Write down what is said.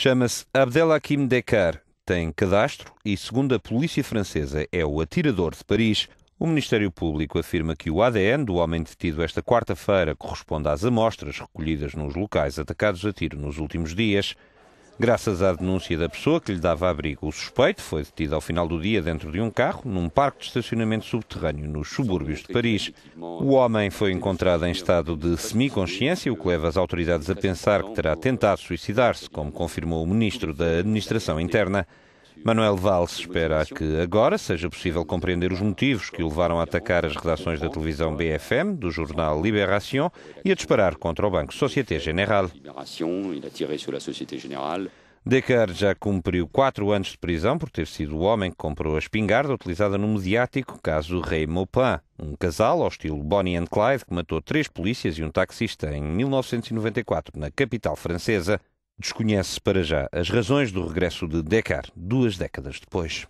Chama-se Abdelhakim Dekar, tem cadastro e, segundo a polícia francesa, é o atirador de Paris. O Ministério Público afirma que o ADN do homem detido esta quarta-feira corresponde às amostras recolhidas nos locais atacados a tiro nos últimos dias. Graças à denúncia da pessoa que lhe dava abrigo, o suspeito foi detido ao final do dia dentro de um carro num parque de estacionamento subterrâneo nos subúrbios de Paris. O homem foi encontrado em estado de semiconsciência, o que leva as autoridades a pensar que terá tentado suicidar-se, como confirmou o ministro da Administração Interna. Manuel Valls espera que agora seja possível compreender os motivos que o levaram a atacar as redações da televisão BFM, do jornal Libération e a disparar contra o Banco Société Générale. Descartes já cumpriu quatro anos de prisão por ter sido o homem que comprou a espingarda utilizada no mediático caso Rei Maupin, um casal ao estilo Bonnie and Clyde que matou três polícias e um taxista em 1994 na capital francesa desconhece para já as razões do regresso de Descartes duas décadas depois.